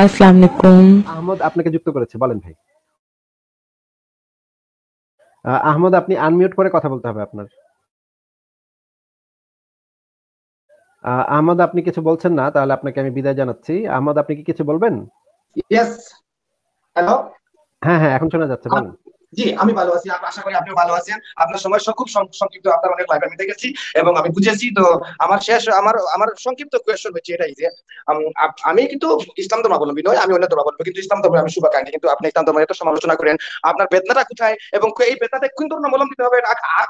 আসসালামু আলাইকুম আহমদ আপনাকে যুক্ত করেছে বলেন ভাই আহমদ আপনি আনমিউট করে কথা বলতে হবে আপনার আহমদ আপনি কিছু বলছেন না তাহলে আপনাকে আমি বিদায় জানাচ্ছি আহমদ আপনি কি কিছু বলবেন হ্যাঁ হ্যাঁ এখন শোনা যাচ্ছে বলুন জি আমি ভালো আছি আশা করি আপনিও ভালো আছেন আপনার সময় খুব সংক্ষিপ্ত আপনার অনেক লাইভ আমি দেখেছি এবং আমি বুঝেছি তো আমার শেষ আমার আমার সংক্ষিপ্ত কোয়েশ্চন হচ্ছে এটাই যে আমি কিন্তু ইসলাম ধর্মাবলম্বী নয় আমি অন্য ধর্মাবলম্বী কিন্তু ইসলাম ধর্ম আমি শুভাকাঙ্ক্ষী কিন্তু আপনি ইসলাম ধর্ম এত সমালোচনা করেন আপনার বেদনাটা কোথায় এবং এই বেদনাতে কোন ধরনের অবলম্বিত হবে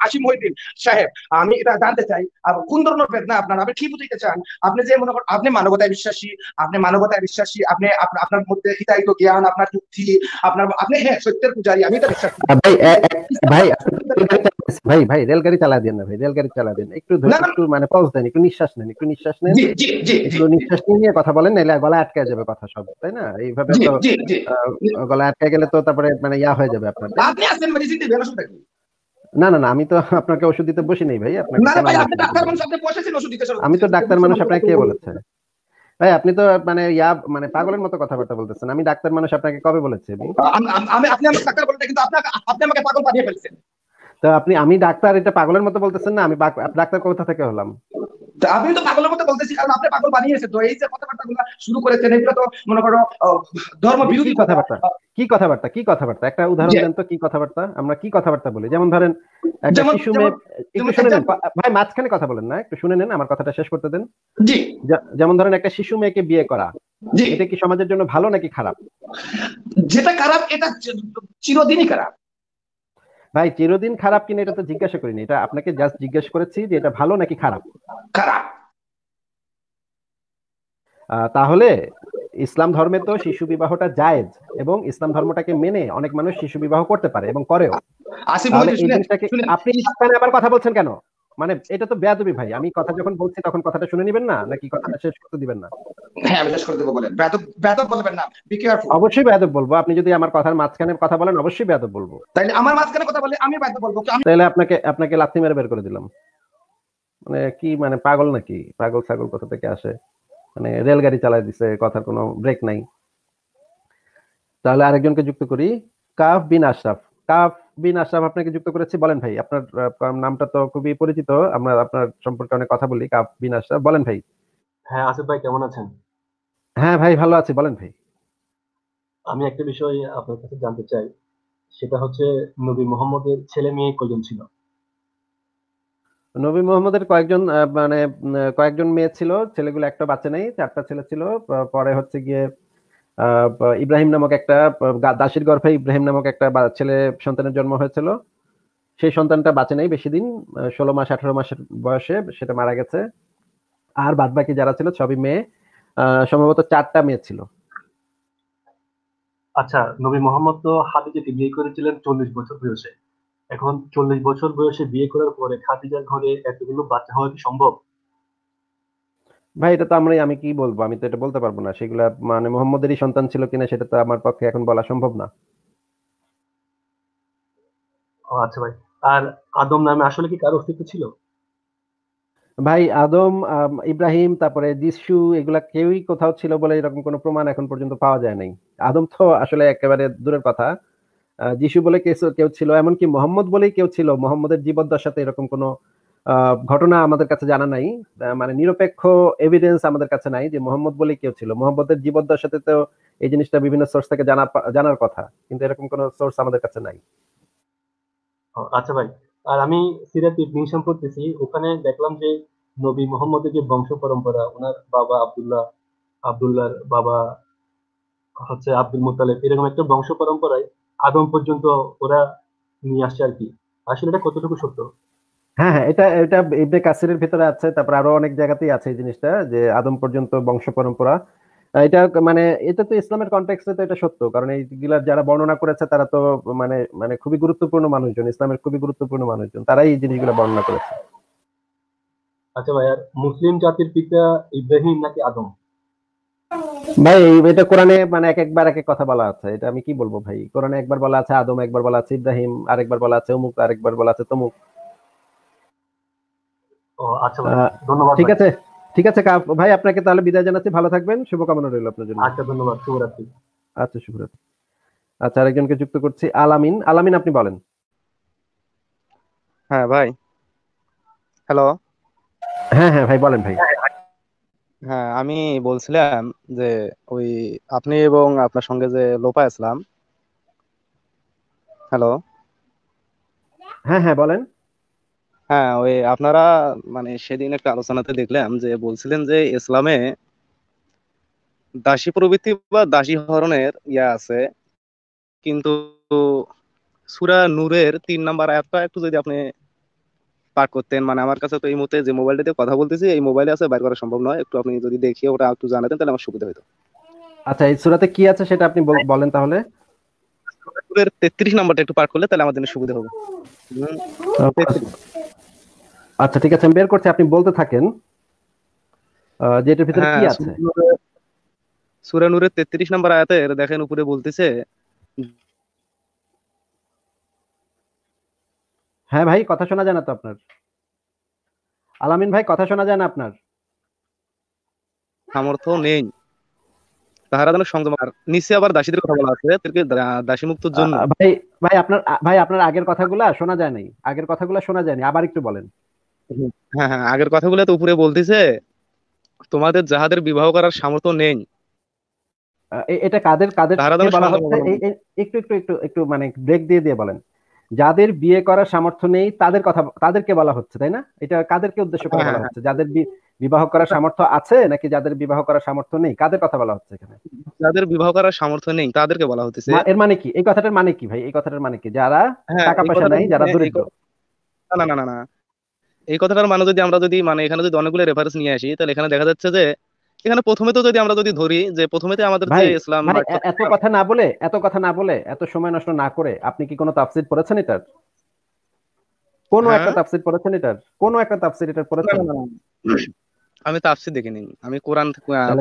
আশি মহিদিন সাহেব আমি এটা জানতে চাই কোন ধরনের বেদনা আপনার আপনি কি বুঝতে চান আপনি যে মনে করেন আপনি মানবতায় বিশ্বাসী আপনি মানবতায় বিশ্বাসী আপনি আপনার মধ্যে হিতায়িত জ্ঞান আপনার যুক্তি আপনার আপনি হ্যাঁ সত্যের পূজারী আমি এটা বিশ্বাস ভাই ভাই না ভাই একটু একটু মানে দেন নিঃশ্বাস নিঃশ্বাস নিয়ে কথা বলেন গলা আটকে যাবে কথা সব তাই না এইভাবে তো আটকে গেলে তো তারপরে মানে ইয়া হয়ে যাবে আপনার মানে না না না আমি তো আপনাকে ওষুধ দিতে বসি নাই ভাই আপনাকে আমি তো ডাক্তার মানুষ আপনাকে কে বলেছে ভাই আপনি তো মানে ইয়া মানে পাগলের মতো কথাবার্তা বলতেছেন আমি ডাক্তার মানুষ আপনাকে কবে বলেছি আমি আপনি আমাকে ডাক্তার বলতে কিন্তু আপনি আপনি আমাকে পাগল পাঠিয়ে ফেলছেন তো আপনি আমি ডাক্তার এটা পাগলের মতো বলতেছেন না আমি ডাক্তার কোথা থেকে হলাম আমি তো পাগলের মতো বলতেছি কারণ আপনি পাগল বানিয়েছে তো এই যে কথাবার্তা গুলা শুরু করেছেন এগুলো তো মনে করো ধর্ম বিরোধী কথাবার্তা কি কথাবার্তা কি কথাবার্তা একটা উদাহরণ দেন তো কি কথাবার্তা আমরা কি কথাবার্তা বলি যেমন ধরেন ভাই মাঝখানে কথা বলেন না একটু শুনে নেন আমার কথাটা শেষ করতে দেন জি যেমন ধরেন একটা শিশু মেয়েকে বিয়ে করা এটা কি সমাজের জন্য ভালো নাকি খারাপ যেটা খারাপ এটা চিরদিনই খারাপ ভাই চিরদিন খারাপ কিনা এটা তো জিজ্ঞাসা করিনি এটা আপনাকে জাস্ট জিজ্ঞাসা করেছি যে এটা ভালো নাকি খারাপ খারাপ তাহলে ইসলাম ধর্মে তো শিশু বিবাহটা জায়েজ এবং ইসলাম ধর্মটাকে মেনে অনেক মানুষ শিশু বিবাহ করতে পারে এবং করেও আপনি আবার কথা বলছেন কেন মানে এটা তো বেয়াদবি ভাই আমি কথা যখন বলছি তখন কথাটা শুনে নেবেন না নাকি কথাটা শেষ করতে দিবেন না হ্যাঁ আমি শেষ করে দেবো বলেন বেয়াদব বলবেন না বি কেয়ারফুল অবশ্যই বেয়াদব বলবো আপনি যদি আমার কথার মাঝখানে কথা বলেন অবশ্যই বেয়াদব বলবো তাহলে আমার মাঝখানে কথা বলে আমি বেয়াদব বলবো তাহলে আপনাকে আপনাকে লাথি মেরে বের করে দিলাম মানে কি মানে পাগল নাকি পাগল ছাগল কথা থেকে আসে মানে রেলগাড়ি চালায় দিছে কথার কোনো ব্রেক নাই তাহলে আরেকজনকে যুক্ত করি কাফ বিন আশরাফ কাফ বিন আশরাফ আপনাকে যুক্ত করেছি বলেন ভাই আপনার নামটা তো খুবই পরিচিত আমরা আপনার সম্পর্কে অনেক কথা বলি কাফ বিন আশরাফ বলেন ভাই হ্যাঁ আসিফ ভাই কেমন আছেন হ্যাঁ ভাই ভালো আছি বলেন ভাই আমি একটা বিষয় আপনার কাছে জানতে চাই সেটা হচ্ছে নবী মোহাম্মদের ছেলে মেয়ে কয়জন ছিল নবী মোহাম্মদের কয়েকজন মানে কয়েকজন মেয়ে ছিল ছেলেগুলো একটা বাচ্চা নেই চারটা ছেলে ছিল পরে হচ্ছে গিয়ে ইব্রাহিম নামক একটা দাসির গর্ভে ইব্রাহিম নামক একটা ছেলে সন্তানের জন্ম হয়েছিল সেই সন্তানটা বাঁচে নাই বেশি দিন ষোলো মাস আঠারো মাসের বয়সে সেটা মারা গেছে আর বাদ বাকি যারা ছিল সবই মেয়ে সম্ভবত চারটা মেয়ে ছিল আচ্ছা নবী মোহাম্মদ তো হাদিজাকে বিয়ে করেছিলেন চল্লিশ বছর বয়সে এখন চল্লিশ বছর বয়সে বিয়ে করার পরে খাদিজার ঘরে এতগুলো বাচ্চা হওয়া কি সম্ভব ভাই এটা তো আমরা আমি কি বলবো আমি তো এটা বলতে পারবো না সেগুলা মানে মোহাম্মদেরই সন্তান ছিল কিনা সেটা তো আমার পক্ষে এখন বলা সম্ভব না আচ্ছা ভাই আর আদম নামে আসলে কি কারো অস্তিত্ব ছিল ভাই আদম ইব্রাহিম তারপরে যিশু এগুলা কেউই কোথাও ছিল বলে এরকম কোনো প্রমাণ এখন পর্যন্ত পাওয়া যায় নাই আদম তো আসলে একেবারে দূরের কথা যিশু বলে কেউ ছিল এমনকি মোহাম্মদ বলেই কেউ ছিল মোহাম্মদের জীবদ্দশাতে এরকম কোনো ঘটনা আমাদের কাছে জানা নাই মানে নিরপেক্ষ এভিডেন্স আমাদের কাছে নাই যে মোহাম্মদ বলে কেউ ছিল মোহাম্মদের জীবদ্দার সাথে তো এই জিনিসটা বিভিন্ন সোর্স থেকে জানা জানার কথা কিন্তু এরকম কোনো সোর্স আমাদের কাছে নাই আচ্ছা ভাই আর আমি সিরাত ইবনি সম্পর্কেছি ওখানে দেখলাম যে নবী মোহাম্মদের যে বংশ পরম্পরা ওনার বাবা আব্দুল্লাহ আব্দুল্লাহর বাবা হচ্ছে আব্দুল মোতালেব এরকম একটা বংশ পরম্পরায় আদম পর্যন্ত ওরা নিয়ে আসছে আর কি আসলে এটা কতটুকু সত্য হ্যাঁ হ্যাঁ এটা এটা ইবনে কাসিরের ভিতরে আছে তারপর আরো অনেক জায়গাতেই আছে এই জিনিসটা যে আদম পর্যন্ত বংশ পরম্পরা এটা মানে এটা তো ইসলামের কনটেক্সটে তো এটা সত্য কারণ এইগুলা যারা বর্ণনা করেছে তারা তো মানে মানে খুবই গুরুত্বপূর্ণ মানুষজন ইসলামের খুবই গুরুত্বপূর্ণ মানুষজন তারাই এই জিনিসগুলো বর্ণনা করেছে আচ্ছা ভাই আর মুসলিম জাতির পিতা ইব্রাহিম নাকি আদম ভাই এটা কোরআনে মানে এক একবার এক এক কথা বলা আছে এটা আমি কি বলবো ভাই কোরআনে একবার বলা আছে আদম একবার বলা আছে ইব্রাহিম আরেকবার বলা আছে অমুক আরেকবার বলা আছে তমুক আচ্ছা ধন্যবাদ ঠিক আছে ঠিক আছে ভাই আপনাকে তাহলে বিদায় জানাচ্ছি ভালো থাকবেন শুভকামনা রইল আপনার জন্য আচ্ছা ধন্যবাদ শুভরাত্রি আচ্ছা শুভরাত্রি আচ্ছা আরেকজনকে যুক্ত করছি আলামিন আলামিন আপনি বলেন হ্যাঁ ভাই হ্যালো হ্যাঁ হ্যাঁ ভাই বলেন ভাই হ্যাঁ আমি বলছিলাম যে ওই আপনি এবং আপনার সঙ্গে যে লোপা ইসলাম হ্যালো হ্যাঁ হ্যাঁ বলেন হ্যাঁ ওই আপনারা মানে সেদিন একটা আলোচনাতে দেখলাম যে বলছিলেন যে ইসলামে দাসী প্রবৃত্তি বা দাসী হরণের ইয়া আছে কিন্তু সুরা নূরের তিন নাম্বার আয়াতটা একটু যদি আপনি পাঠ করতেন মানে আমার কাছে তো এই মুহূর্তে যে মোবাইলটাতে কথা বলতেছি এই মোবাইলে আছে বাইর করা সম্ভব নয় একটু আপনি যদি দেখিয়ে ওটা একটু জানাতেন তাহলে আমার সুবিধা হইতো আচ্ছা এই সুরাতে কি আছে সেটা আপনি বলেন তাহলে তেত্রিশ নাম্বারটা একটু পার করলে তাহলে আমাদের সুবিধা হবে আচ্ছা ঠিক আছে আমি বের করছি আপনি বলতে থাকেন যে এটার ভিতরে হ্যাঁ, কি আছে সূরা নূরের 33 নম্বর আয়াতে দেখেন উপরে বলতেছে হ্যাঁ ভাই কথা শোনা যায় না তো আপনার আলামিন ভাই কথা শোনা যায় না আপনার সামর্থ্য নেই সংযম আর নিচে আবার দাসীদের কথা বলা আছে দাসী জন্য ভাই ভাই আপনার ভাই আপনার আগের শোনা যায় নাই আগের শোনা যায় নাই আবার একটু বলেন হ্যাঁ হ্যাঁ আগের কথাগুলো তো উপরে বলতেছে তোমাদের যাহাদের বিবাহ করার সামর্থ্য নেই এটা কাদের কাদের একটু একটু একটু একটু মানে ব্রেক দিয়ে দিয়ে বলেন যাদের বিয়ে করার সামর্থ্য নেই তাদের কথা তাদেরকে বলা হচ্ছে তাই না এটা কাদেরকে উদ্দেশ্য করে হ্যাঁ, বলা হ্যাঁ। হচ্ছে যাদের বিবাহ করার সামর্থ্য আছে নাকি যাদের বিবাহ করার সামর্থ্য নেই কাদের কথা বলা হচ্ছে এখানে যাদের বিবাহ করার সামর্থ্য নেই তাদেরকে বলা হচ্ছে এর মানে কি এই কথাটার মানে কি ভাই এই কথাটার মানে কি যারা হ্যাঁ, টাকা পয়সা নাই যারা মানে দরিদ্র না না না না এই কথাটার মানে যদি আমরা যদি মানে এখানে যদি অনেকগুলো রেফারেন্স নিয়ে আসি তাহলে এখানে দেখা যাচ্ছে যে এখানে প্রথমে তো যদি আমরা যদি ধরি যে প্রথমেতে আমাদের যে ইসলাম মানে এত কথা না বলে এত কথা না বলে এত সময় নষ্ট না করে আপনি কি কোনো তাফসীর পড়েছেন এটার কোন একটা হ্যাঁ। তাফসীর পড়েছেন এটার কোন একটা তাফসীর এটার পড়েছেন আমি তাফসীর দেখিনি আমি কোরআন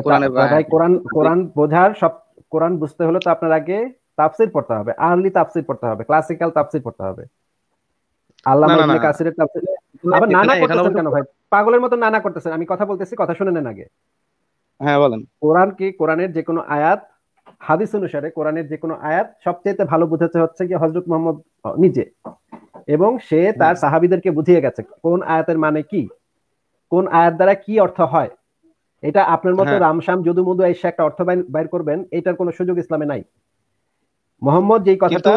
কোরআনের কোরআন কোরআন বোঝার সব কোরআন বুঝতে হলে তো আপনার আগে তাফসির পড়তে হবে আর্লি তাফসির পড়তে হবে ক্লাসিক্যাল তাফসির পড়তে হবে আল্লামা ইবনে কাসিরের তাফসির আবার নানা করতেছেন কেন ভাই পাগলের মতো নানা করতেছেন আমি কথা বলতেছি কথা শুনে নেন আগে হ্যাঁ বলেন কোরআন কি কোরআনের যে কোনো আয়াত হাদিস অনুসারে কোরআনের যে কোনো আয়াত সবচেয়ে ভালো বুঝাতে হচ্ছে কি হযরত মুহাম্মদ নিজে এবং সে তার সাহাবীদেরকে বুঝিয়ে গেছে কোন আয়াতের মানে কি কোন আয়ার দ্বারা কি অর্থ হয় এটা আপনার মতো হ্যাঁ। রামশাম যদু মধু এসে একটা অর্থ বাইর করবেন এটার কোনো সুযোগ ইসলামে নাই মোহাম্মদ যেই কথাটা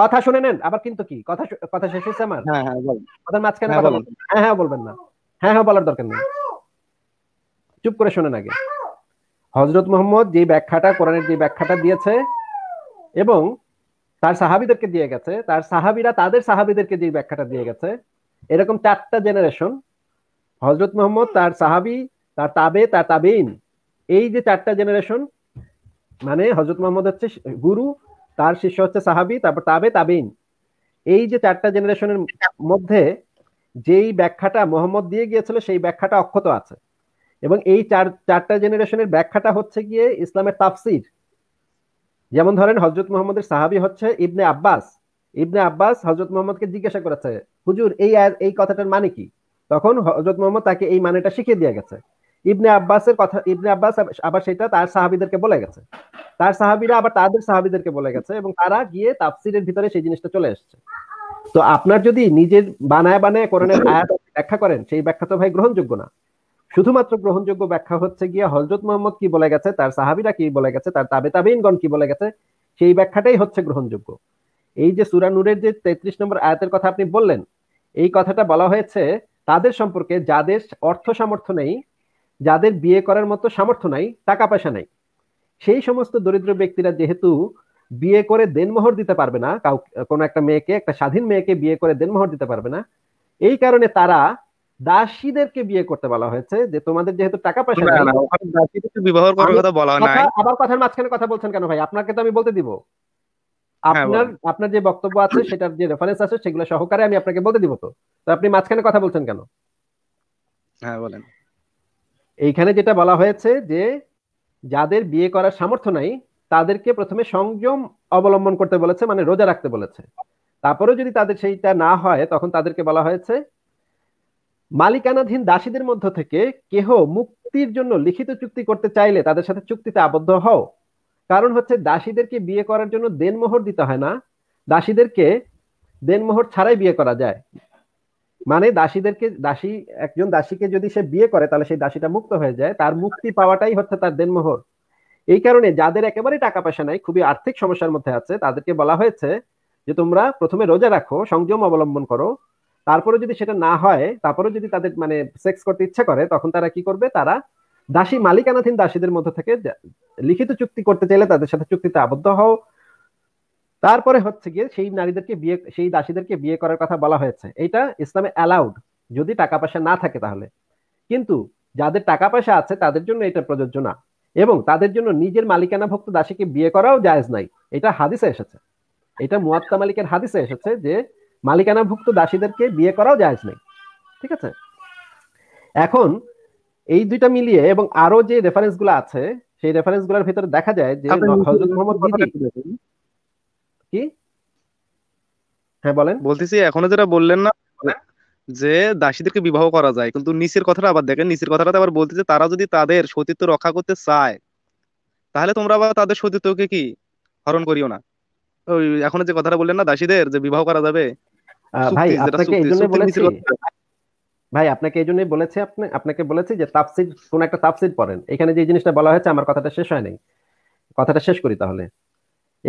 কথা শুনে নেন আবার কিন্তু কি কথা কথা শেষ হয়েছে আমার হ্যাঁ, হ্যাঁ, কথার মাঝখানে হ্যাঁ হ্যাঁ বলবেন না হ্যাঁ হ্যাঁ বলার দরকার নেই চুপ করে শোনেন আগে হজরত মোহাম্মদ যে ব্যাখ্যাটা কোরআনের যে ব্যাখ্যাটা দিয়েছে এবং তার সাহাবিদেরকে দিয়ে গেছে তার সাহাবিরা তাদের সাহাবিদেরকে যে ব্যাখ্যাটা দিয়ে গেছে এরকম চারটা জেনারেশন হজরত মোহাম্মদ তার সাহাবি তার তাবে তার তাবেইন এই যে চারটা জেনারেশন মানে হজরত মোহাম্মদ হচ্ছে গুরু তার শিষ্য হচ্ছে সাহাবি তারপর তাবে তাবেইন এই যে চারটা জেনারেশনের মধ্যে যেই ব্যাখ্যাটা মোহাম্মদ দিয়ে গিয়েছিল সেই ব্যাখ্যাটা অক্ষত আছে এবং এই চার চারটা জেনারেশনের ব্যাখ্যাটা হচ্ছে গিয়ে ইসলামের তাফসির যেমন ধরেন হজরত মোহাম্মদের সাহাবি হচ্ছে ইবনে আব্বাস ইবনে আব্বাস হজরত মোহাম্মদকে জিজ্ঞাসা করেছে হুজুর এই এই কথাটার মানে কি তখন হজরত মোহাম্মদ তাকে এই মানেটা শিখিয়ে দিয়ে গেছে ইবনে আব্বাসের কথা ইবনে আব্বাস আবার সেটা তার সাহাবিদেরকে বলে গেছে তার সাহাবিরা আবার তাদের সাহাবিদেরকে বলে গেছে এবং তারা গিয়ে তাফসিরের ভিতরে সেই জিনিসটা চলে এসছে তো আপনার যদি নিজের বানায় বানায় কোরআনের আয়াত ব্যাখ্যা করেন সেই ব্যাখ্যা তো ভাই গ্রহণযোগ্য না শুধুমাত্র গ্রহণযোগ্য ব্যাখ্যা হচ্ছে গিয়ে হজরত মোহাম্মদ কি বলে গেছে তার সাহাবিরা কি বলে গেছে তার তাবে তাবেইনগণ কি বলে গেছে সেই ব্যাখ্যাটাই হচ্ছে গ্রহণযোগ্য এই যে সুরানুরের যে তেত্রিশ নম্বর আয়াতের কথা আপনি বললেন এই কথাটা বলা হয়েছে তাদের সম্পর্কে যাদের অর্থ সামর্থ্য নেই যাদের বিয়ে করার মতো সামর্থ্য নাই টাকা পয়সা নাই সেই সমস্ত দরিদ্র ব্যক্তিরা যেহেতু বিয়ে করে দেনমোহর দিতে পারবে না কাউ কোনো একটা মেয়েকে একটা স্বাধীন মেয়েকে বিয়ে করে দেনমোহর দিতে পারবে না এই কারণে তারা দাসীদেরকে বিয়ে করতে বলা হয়েছে যে তোমাদের যেহেতু টাকা পয়সা বিবাহ আবার কথার মাঝখানে কথা বলছেন কেন ভাই আপনাকে তো আমি বলতে দিব হ্যাঁ, আপনার আপনার যে বক্তব্য আছে সেটার যে রেফারেন্স আছে সেগুলো সহকারে আমি আপনাকে বলতে দিব তো আপনি মাঝখানে কথা বলছেন কেন হ্যাঁ বলেন এইখানে যেটা বলা হয়েছে যে যাদের বিয়ে করার সামর্থ্য নাই তাদেরকে প্রথমে সংযম অবলম্বন করতে বলেছে মানে রোজা রাখতে বলেছে তারপরে যদি তাদের সেইটা না হয় তখন তাদেরকে বলা হয়েছে মালিকানাধীন দাসীদের মধ্য থেকে কেহ মুক্তির জন্য লিখিত চুক্তি করতে চাইলে তাদের সাথে চুক্তিতে আবদ্ধ হও কারণ হচ্ছে দাসীদেরকে বিয়ে করার জন্য দেনমোহর দিতে হয় না দাসীদেরকে দেনমোহর ছাড়াই বিয়ে করা যায় মানে দাসীদেরকে দাসী একজন দাসীকে যদি সে বিয়ে করে তাহলে সেই দাসীটা মুক্ত হয়ে যায় তার মুক্তি পাওয়াটাই হচ্ছে তার দেনমোহর এই কারণে যাদের একেবারে টাকা পয়সা নাই খুবই আর্থিক সমস্যার মধ্যে আছে তাদেরকে বলা হয়েছে যে তোমরা প্রথমে রোজা রাখো সংযম অবলম্বন করো তারপরে যদি সেটা না হয় তারপরে যদি তাদের মানে সেক্স করতে ইচ্ছা করে তখন তারা কি করবে তারা দাসী মালিকানাধীন দাসীদের মধ্যে থেকে লিখিত চুক্তি করতে চাইলে তাদের সাথে চুক্তিতে আবদ্ধ হও তারপরে হচ্ছে গিয়ে সেই নারীদেরকে বিয়ে সেই দাসীদেরকে বিয়ে করার কথা বলা হয়েছে এটা ইসলামে অ্যালাউড যদি টাকা পয়সা না থাকে তাহলে কিন্তু যাদের টাকা পয়সা আছে তাদের জন্য এটা প্রযোজ্য না এবং তাদের জন্য নিজের মালিকানাভুক্ত দাসীকে বিয়ে করাও জায়েজ নাই এটা হাদিসে এসেছে এটা মুয়াত্তা মালিকের হাদিসে এসেছে যে মালিকানাভুক্ত দাসীদেরকে বিয়ে করাও জায়েজ নাই ঠিক আছে এখন এই দুইটা মিলিয়ে এবং আরো যে রেফারেন্স গুলো আছে সেই রেফারেন্স গুলোর ভিতরে দেখা যায় যে হযরত মুহাম্মদ কি হ্যাঁ বলেন বলতেছি এখনো যেটা বললেন না মানে যে দাসীদেরকে বিবাহ করা যায় কিন্তু নিচের কথাটা আবার দেখেন নিচের কথাটা আবার বলতেছে তারা যদি তাদের সতীত্ব রক্ষা করতে চায় তাহলে তোমরা আবার তাদের সতীত্বকে কি হরণ করিও না ওই এখন যে কথাটা বললেন না দাসীদের যে বিবাহ করা যাবে ভাই আপনাকে এই জন্য বলেছি ভাই আপনাকে এই জন্যই বলেছে আপনি আপনাকে বলেছি যে তাফসির কোন একটা তাফসির পড়েন এখানে যে জিনিসটা বলা হয়েছে আমার কথাটা শেষ হয়নি কথাটা শেষ করি তাহলে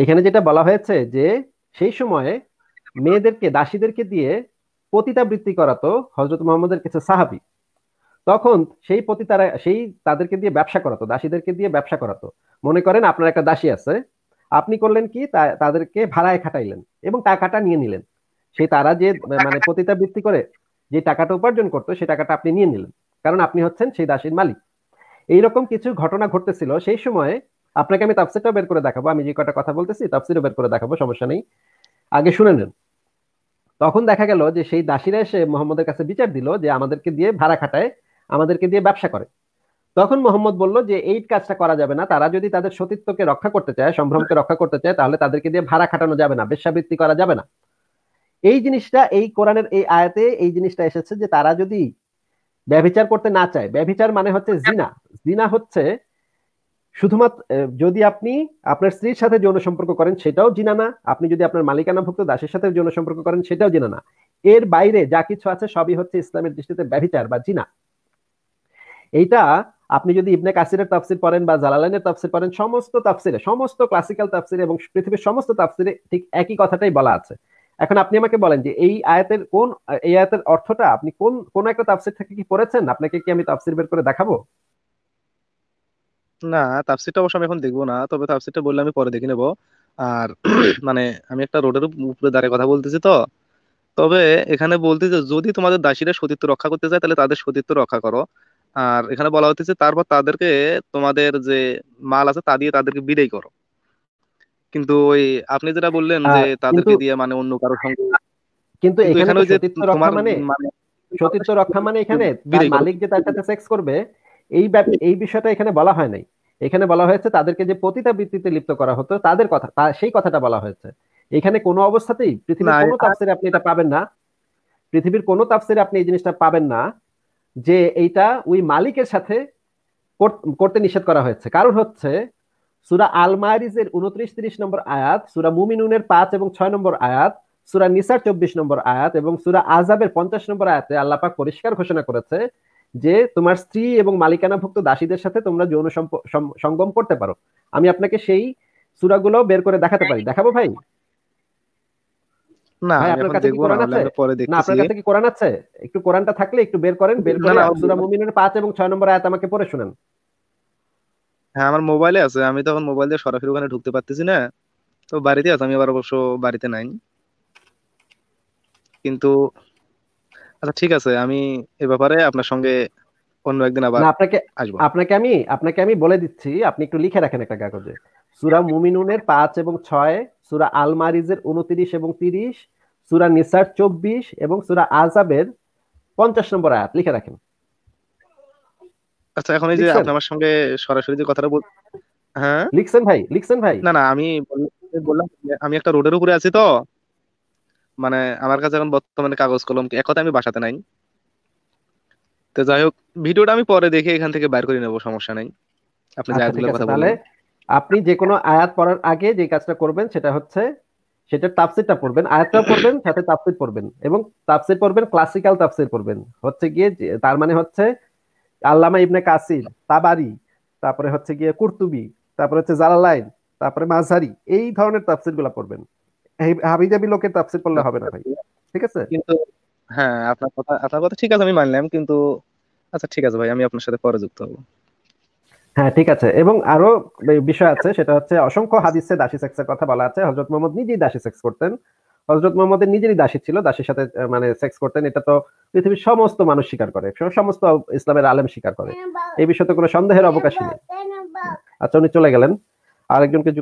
এখানে যেটা বলা হয়েছে যে সেই সময়ে মেয়েদেরকে দাসীদেরকে দিয়ে পতিতাবৃত্তি করাতো হজরত মোহাম্মদের কাছে সাহাবি তখন সেই পতি তারা সেই তাদেরকে দিয়ে ব্যবসা করাতো দাসীদেরকে দিয়ে ব্যবসা করাতো মনে করেন আপনার একটা দাসী আছে আপনি করলেন কি তাদেরকে ভাড়ায় খাটাইলেন এবং টাকাটা নিয়ে নিলেন সেই তারা যে মানে পতিতাবৃত্তি করে যে টাকাটা উপার্জন করতো সেই টাকাটা আপনি নিয়ে নিলেন কারণ আপনি হচ্ছেন সেই দাসীর মালিক এইরকম কিছু ঘটনা ঘটতেছিল সেই সময়ে আপনাকে আমি তাফসিরটাও বের করে দেখাবো আমি যে কটা কথা বলতেছি তাফসিরও বের করে দেখাবো সমস্যা নেই আগে শুনে নেন তখন দেখা গেল যে সেই দাসীরা এসে মোহাম্মদের কাছে বিচার দিল যে আমাদেরকে দিয়ে ভাড়া খাটায় আমাদেরকে দিয়ে ব্যবসা করে তখন মোহাম্মদ বলল যে এই কাজটা করা যাবে না তারা যদি তাদের সতীত্বকে রক্ষা করতে চায় সম্ভ্রমকে রক্ষা করতে চায় তাহলে তাদেরকে দিয়ে ভাড়া খাটানো যাবে না বেশাবৃত্তি করা যাবে না এই জিনিসটা এই কোরআনের এই আয়াতে এই জিনিসটা এসেছে যে তারা যদি ব্যভিচার করতে না চায় ব্যভিচার মানে হচ্ছে জিনা জিনা হচ্ছে শুধুমাত্র যদি আপনি আপনার স্ত্রীর সাথে যৌন সম্পর্ক করেন সেটাও জিনা না আপনি যদি আপনার মালিকানাভুক্ত দাসের সাথে যৌন সম্পর্ক করেন সেটাও জিনা না এর বাইরে যা কিছু আছে সবই হচ্ছে ইসলামের দৃষ্টিতে ব্যভিচার বা জিনা এইটা আপনি যদি ইবনে কাসিরের তাফসির পড়েন বা জালালাইনের তাফসির পড়েন সমস্ত তাফসিরে সমস্ত ক্লাসিক্যাল তাফসিরে এবং পৃথিবীর সমস্ত তাফসিরে ঠিক একই কথাটাই বলা আছে এখন আপনি আমাকে বলেন যে এই আয়াতের কোন এই আয়াতের অর্থটা আপনি কোন কোন একটা তাফসির থেকে কি পড়েছেন আপনাকে কি আমি তাফসির বের করে দেখাবো না তাফসিরটা অবশ্য আমি এখন দেখবো না তবে তাফসিরটা বললে আমি পরে দেখে নেব আর মানে আমি একটা রোডের উপরে দাঁড়িয়ে কথা বলতেছি তো তবে এখানে বলতেছে যদি তোমাদের দাসীরা সতীত্ব রক্ষা করতে চায় তাহলে তাদের সতীত্ব রক্ষা করো আর এখানে বলা হতেছে তারপর তাদেরকে তোমাদের যে মাল আছে তা দিয়ে তাদেরকে বিদায় করো কিন্তু ওই আপনি যেটা বললেন হ্যাঁ, যে তাদেরকে দিয়ে মানে অন্য কারো সঙ্গে কিন্তু এখানে যে তোমার মানে, মানে- সতীত্ব রক্ষা মানে এখানে মালিক যে তার সাথে সেক্স করবে এই এই বিষয়টা এখানে বলা হয় নাই এখানে বলা হয়েছে তাদেরকে যে পতিতা বৃত্তিতে লিপ্ত করা হতো তাদের কথা সেই কথাটা বলা হয়েছে এখানে কোনো অবস্থাতেই পৃথিবীর কোনো তাফসিরে আপনি এটা পাবেন না পৃথিবীর কোনো তাফসিরে আপনি এই জিনিসটা পাবেন না যে এইটা ওই মালিকের সাথে করতে নিষেধ করা হয়েছে কারণ হচ্ছে সুরা আল উনত্রিশ তিরিশ নম্বর আয়াত সুরা মুমিনুনের পাঁচ এবং ছয় নম্বর আয়াত সুরা নিসার চব্বিশ নম্বর আয়াত এবং সুরা আজাবের পঞ্চাশ নম্বর আয়াতে আল্লাপাক পরিষ্কার ঘোষণা করেছে যে তোমার স্ত্রী এবং মালিকানাভুক্ত দাসীদের সাথে তোমরা যৌন সঙ্গম করতে পারো আমি আপনাকে সেই সুরাগুলো বের করে দেখাতে পারি দেখাবো ভাই আপনার কাছে কি আছে একটু কোরআনটা থাকলে একটু বের করেন বের করে সুরা মুমিনের পাঁচ এবং ছয় নম্বর আয়াত আমাকে পড়ে শুনেন হ্যাঁ আমার মোবাইলে আছে আমি তখন মোবাইল দিয়ে সরাসরি ওখানে ঢুকতে পারতেছি না তো বাড়িতে আছে আমি আবার অবশ্য বাড়িতে নাই কিন্তু আচ্ছা ঠিক আছে আমি এ ব্যাপারে আপনার সঙ্গে অন্য একদিন আবার আপনাকে আসবো আপনাকে আমি আপনাকে আমি বলে দিচ্ছি আপনি একটু লিখে রাখেন একটা কাগজে সুরা আচ্ছা। মুমিনুনের পাঁচ এবং ছয় সুরা আল মারিজের উনত্রিশ এবং তিরিশ সুরা নিসার চব্বিশ এবং সুরা আজাবের পঞ্চাশ নম্বর আয়াত লিখে রাখেন আচ্ছা এখন এই যে আপনি আমার সঙ্গে সরাসরি যে কথাটা বল হ্যাঁ লিখছেন ভাই লিখছেন ভাই না না আমি বললাম আমি একটা রোডের উপরে আছি তো মানে আমার কাছে এখন বর্তমানে কাগজ কলম এক কথা আমি বাসাতে নাই তো যাই হোক ভিডিওটা আমি পরে দেখে এখান থেকে বাইর করে নেব সমস্যা নাই আপনি যা আচ্ছা, আয়াতগুলোর কথা বলেন আপনি যে কোনো আয়াত পড়ার আগে যে কাজটা করবেন সেটা হচ্ছে সেটা তাফসিরটা পড়বেন আয়াতটা পড়বেন সাথে তাফসির পড়বেন এবং তাফসির পড়বেন ক্লাসিক্যাল তাফসির পড়বেন হচ্ছে গিয়ে তার মানে হচ্ছে আল্লামা ইবনে কাসির তাবারি তারপরে হচ্ছে গিয়ে কুর্তুবি তারপরে হচ্ছে জালালাইন তারপরে মাঝারি এই ধরনের তাফসির গুলা পড়বেন হাবিজাবি লোকের তাফসির পড়লে হবে না ভাই ঠিক আছে কিন্তু হ্যাঁ আপনার কথা আপনার কথা ঠিক আছে আমি মানলাম কিন্তু আচ্ছা ঠিক আছে ভাই আমি আপনার সাথে পরে যুক্ত হব হ্যাঁ ঠিক আছে এবং আরো বিষয় আছে সেটা হচ্ছে অসংখ্য হাদিসে দাসী সেক্সের কথা বলা আছে হজরত মোহাম্মদ নিজেই দাসী সেক্স করতেন হজরত মোহাম্মদের নিজেরই দাসী ছিল দাসের সাথে মানে সেক্স করতেন এটা তো পৃথিবীর সমস্ত মানুষ স্বীকার করে সমস্ত ইসলামের আলেম স্বীকার করে এই বিষয়ে তো কোনো সন্দেহের অবকাশ নেই আচ্ছা উনি চলে গেলেন আরেকজনকে